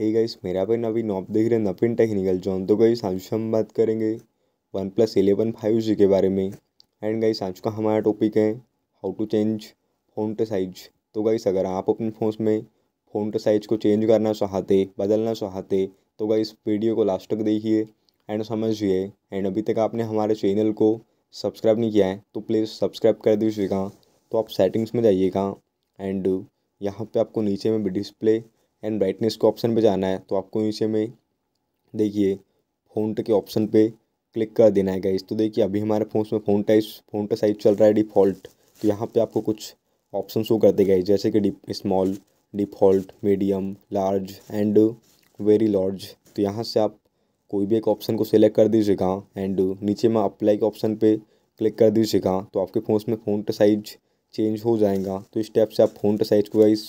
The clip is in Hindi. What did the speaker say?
हे गाइस मेरा पे अभी नॉप देख रहे हैं नवीन टेक्निकल जॉन तो गाइस आज हम बात करेंगे OnePlus eleven five G के बारे में एंड गाइस आज का हमारा टॉपिक है how to change font size तो गाइस अगर आप अपने फ़ोन में फोन टू साइज को चेंज करना चाहते बदलना चाहते तो गाइस वीडियो को लास्ट तक देखिए एंड समझिए एंड अभी तक आपने हमारे चैनल को सब्सक्राइब नहीं किया है तो प्लीज़ सब्सक्राइब कर दीजिएगा तो आप सेटिंग्स में जाइएगा एंड यहाँ पर आपको नीचे में डिस्प्ले एंड ब्राइटनेस के ऑप्शन पे जाना है तो आपको इसे में देखिए फोन के ऑप्शन पे क्लिक कर देना है गाइज तो देखिए अभी हमारे फ़ोन में फ़ोन टाइज फ़ोन का साइज चल रहा है डिफ़ॉल्ट तो यहाँ पर आपको कुछ ऑप्शन शो कर देगा जैसे कि small default medium large and very large तो यहाँ से आप कोई भी एक ऑप्शन को सिलेक्ट कर दीजिएगा एंड नीचे में अप्लाई के ऑप्शन पे क्लिक कर दीजिएगा तो आपके फ़ोन में फ़ोन साइज चेंज हो जाएगा तो इस टाइप से आप फ़ोन साइज को गाइस